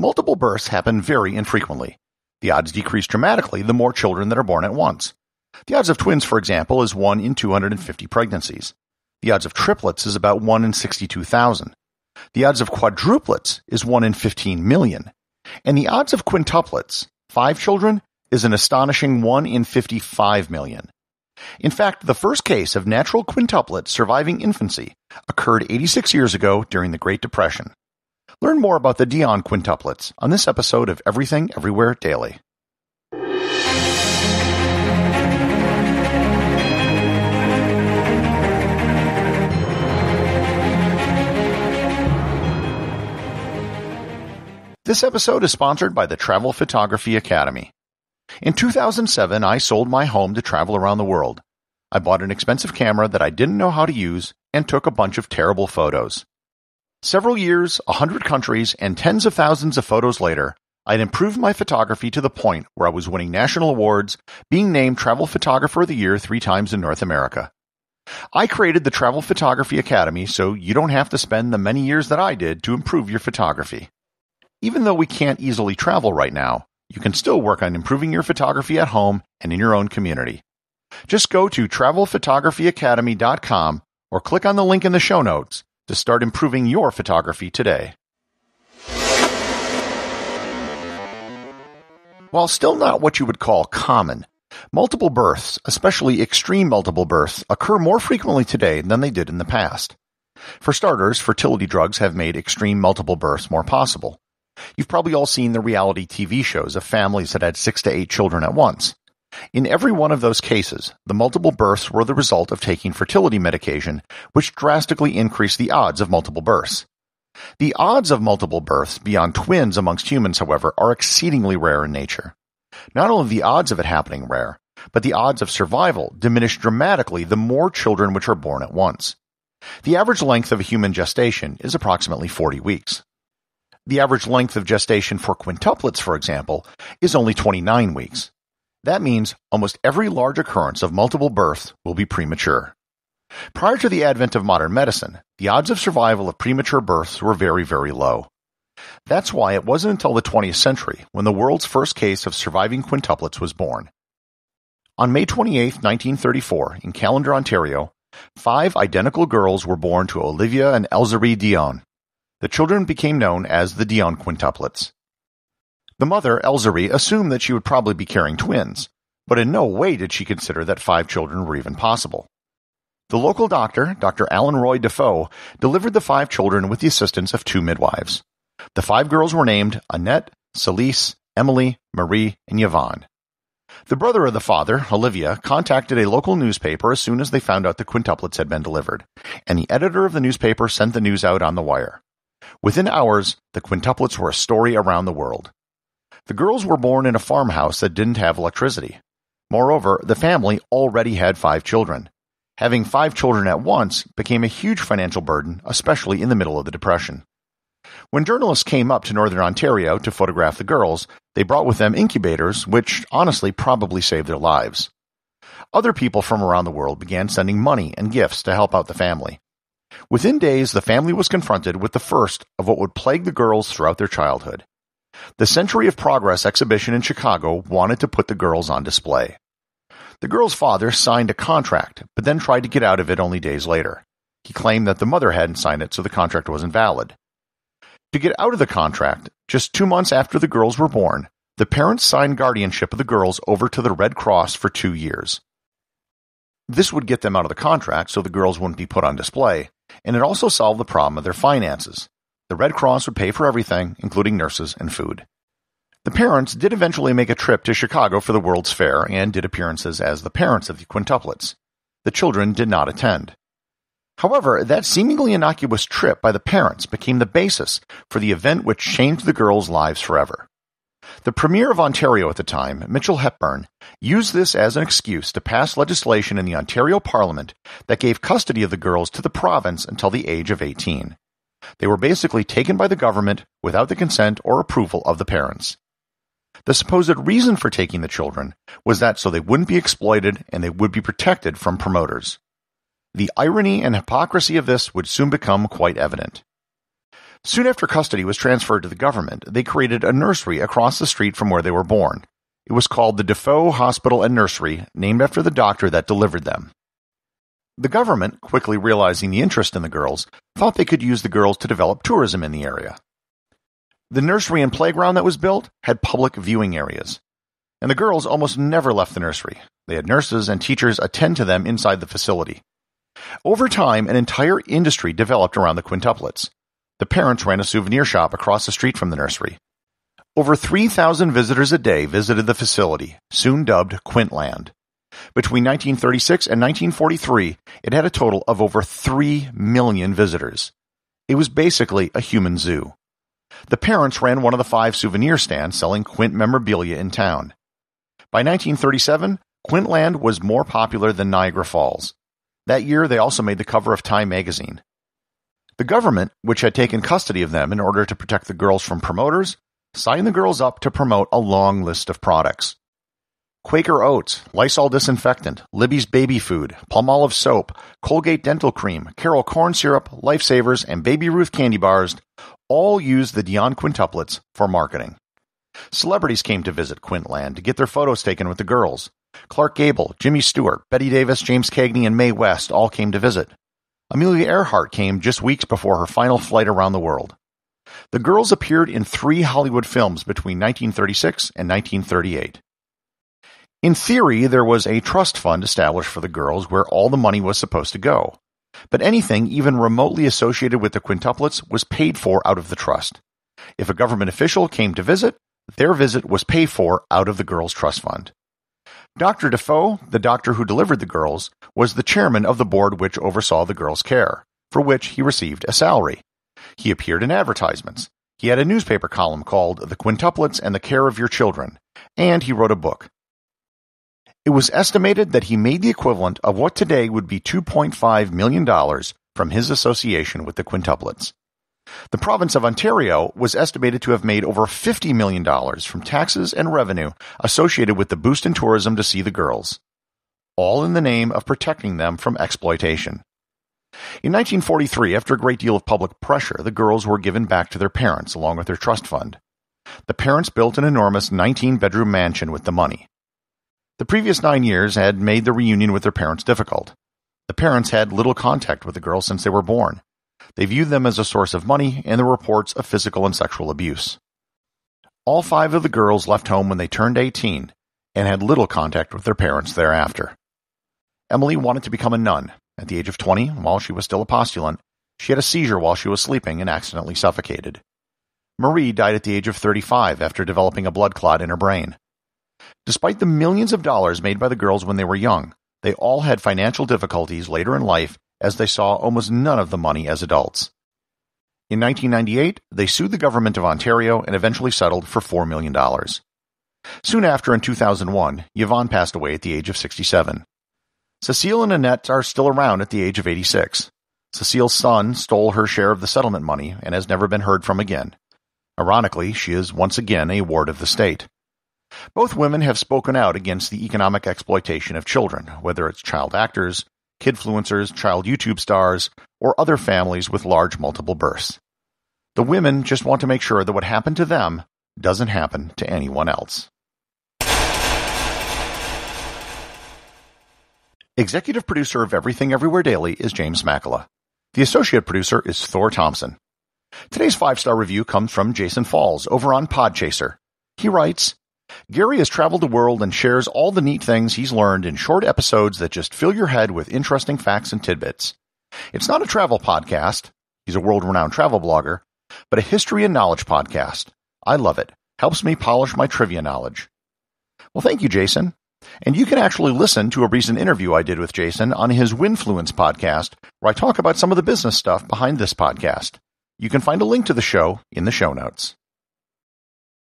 Multiple births happen very infrequently. The odds decrease dramatically the more children that are born at once. The odds of twins, for example, is 1 in 250 pregnancies. The odds of triplets is about 1 in 62,000. The odds of quadruplets is 1 in 15 million. And the odds of quintuplets, 5 children, is an astonishing 1 in 55 million. In fact, the first case of natural quintuplet surviving infancy occurred 86 years ago during the Great Depression. Learn more about the Dion quintuplets on this episode of Everything Everywhere Daily. This episode is sponsored by the Travel Photography Academy. In 2007, I sold my home to travel around the world. I bought an expensive camera that I didn't know how to use and took a bunch of terrible photos. Several years, a hundred countries, and tens of thousands of photos later, I had improved my photography to the point where I was winning national awards, being named Travel Photographer of the Year three times in North America. I created the Travel Photography Academy so you don't have to spend the many years that I did to improve your photography. Even though we can't easily travel right now, you can still work on improving your photography at home and in your own community. Just go to travelphotographyacademy.com or click on the link in the show notes to start improving your photography today. While still not what you would call common, multiple births, especially extreme multiple births, occur more frequently today than they did in the past. For starters, fertility drugs have made extreme multiple births more possible. You've probably all seen the reality TV shows of families that had six to eight children at once. In every one of those cases, the multiple births were the result of taking fertility medication, which drastically increased the odds of multiple births. The odds of multiple births beyond twins amongst humans, however, are exceedingly rare in nature. Not only the odds of it happening rare, but the odds of survival diminish dramatically the more children which are born at once. The average length of a human gestation is approximately 40 weeks. The average length of gestation for quintuplets, for example, is only 29 weeks. That means almost every large occurrence of multiple births will be premature. Prior to the advent of modern medicine, the odds of survival of premature births were very, very low. That's why it wasn't until the 20th century when the world's first case of surviving quintuplets was born. On May 28, 1934, in Calendar, Ontario, five identical girls were born to Olivia and Elzerie Dion. The children became known as the Dion quintuplets. The mother, Elzery, assumed that she would probably be carrying twins, but in no way did she consider that five children were even possible. The local doctor, Dr. Alan Roy Defoe, delivered the five children with the assistance of two midwives. The five girls were named Annette, Celise, Emily, Marie, and Yvonne. The brother of the father, Olivia, contacted a local newspaper as soon as they found out the quintuplets had been delivered, and the editor of the newspaper sent the news out on the wire. Within hours, the quintuplets were a story around the world. The girls were born in a farmhouse that didn't have electricity. Moreover, the family already had five children. Having five children at once became a huge financial burden, especially in the middle of the Depression. When journalists came up to Northern Ontario to photograph the girls, they brought with them incubators, which honestly probably saved their lives. Other people from around the world began sending money and gifts to help out the family. Within days, the family was confronted with the first of what would plague the girls throughout their childhood the Century of Progress exhibition in Chicago wanted to put the girls on display. The girl's father signed a contract, but then tried to get out of it only days later. He claimed that the mother hadn't signed it, so the contract was invalid. To get out of the contract, just two months after the girls were born, the parents signed guardianship of the girls over to the Red Cross for two years. This would get them out of the contract so the girls wouldn't be put on display, and it also solved the problem of their finances. The Red Cross would pay for everything, including nurses and food. The parents did eventually make a trip to Chicago for the World's Fair and did appearances as the parents of the quintuplets. The children did not attend. However, that seemingly innocuous trip by the parents became the basis for the event which changed the girls' lives forever. The Premier of Ontario at the time, Mitchell Hepburn, used this as an excuse to pass legislation in the Ontario Parliament that gave custody of the girls to the province until the age of 18. They were basically taken by the government without the consent or approval of the parents. The supposed reason for taking the children was that so they wouldn't be exploited and they would be protected from promoters. The irony and hypocrisy of this would soon become quite evident. Soon after custody was transferred to the government, they created a nursery across the street from where they were born. It was called the Defoe Hospital and Nursery, named after the doctor that delivered them. The government, quickly realizing the interest in the girls, thought they could use the girls to develop tourism in the area. The nursery and playground that was built had public viewing areas, and the girls almost never left the nursery. They had nurses and teachers attend to them inside the facility. Over time, an entire industry developed around the quintuplets. The parents ran a souvenir shop across the street from the nursery. Over 3,000 visitors a day visited the facility, soon dubbed Quintland. Between 1936 and 1943, it had a total of over 3 million visitors. It was basically a human zoo. The parents ran one of the five souvenir stands selling Quint memorabilia in town. By 1937, Quintland was more popular than Niagara Falls. That year, they also made the cover of Time magazine. The government, which had taken custody of them in order to protect the girls from promoters, signed the girls up to promote a long list of products. Quaker Oats, Lysol Disinfectant, Libby's Baby Food, Palmolive Soap, Colgate Dental Cream, Carol Corn Syrup, Lifesavers, and Baby Ruth Candy Bars all use the Dion quintuplets for marketing. Celebrities came to visit Quintland to get their photos taken with the girls. Clark Gable, Jimmy Stewart, Betty Davis, James Cagney, and Mae West all came to visit. Amelia Earhart came just weeks before her final flight around the world. The girls appeared in three Hollywood films between 1936 and 1938. In theory, there was a trust fund established for the girls where all the money was supposed to go. But anything even remotely associated with the quintuplets was paid for out of the trust. If a government official came to visit, their visit was paid for out of the girls' trust fund. Dr. Defoe, the doctor who delivered the girls, was the chairman of the board which oversaw the girls' care, for which he received a salary. He appeared in advertisements. He had a newspaper column called The Quintuplets and the Care of Your Children, and he wrote a book, it was estimated that he made the equivalent of what today would be $2.5 million from his association with the quintuplets. The province of Ontario was estimated to have made over $50 million from taxes and revenue associated with the boost in tourism to see the girls, all in the name of protecting them from exploitation. In 1943, after a great deal of public pressure, the girls were given back to their parents along with their trust fund. The parents built an enormous 19 bedroom mansion with the money. The previous nine years had made the reunion with their parents difficult. The parents had little contact with the girls since they were born. They viewed them as a source of money and the reports of physical and sexual abuse. All five of the girls left home when they turned 18 and had little contact with their parents thereafter. Emily wanted to become a nun. At the age of 20, while she was still a postulant, she had a seizure while she was sleeping and accidentally suffocated. Marie died at the age of 35 after developing a blood clot in her brain. Despite the millions of dollars made by the girls when they were young, they all had financial difficulties later in life as they saw almost none of the money as adults. In 1998, they sued the government of Ontario and eventually settled for $4 million. Soon after, in 2001, Yvonne passed away at the age of 67. Cecile and Annette are still around at the age of 86. Cecile's son stole her share of the settlement money and has never been heard from again. Ironically, she is once again a ward of the state. Both women have spoken out against the economic exploitation of children, whether it's child actors, kidfluencers, child YouTube stars, or other families with large multiple births. The women just want to make sure that what happened to them doesn't happen to anyone else. Executive producer of Everything Everywhere Daily is James Makala. The associate producer is Thor Thompson. Today's five star review comes from Jason Falls over on Podchaser. He writes Gary has traveled the world and shares all the neat things he's learned in short episodes that just fill your head with interesting facts and tidbits. It's not a travel podcast. He's a world renowned travel blogger, but a history and knowledge podcast. I love it. Helps me polish my trivia knowledge. Well, thank you, Jason. And you can actually listen to a recent interview I did with Jason on his Winfluence podcast, where I talk about some of the business stuff behind this podcast. You can find a link to the show in the show notes.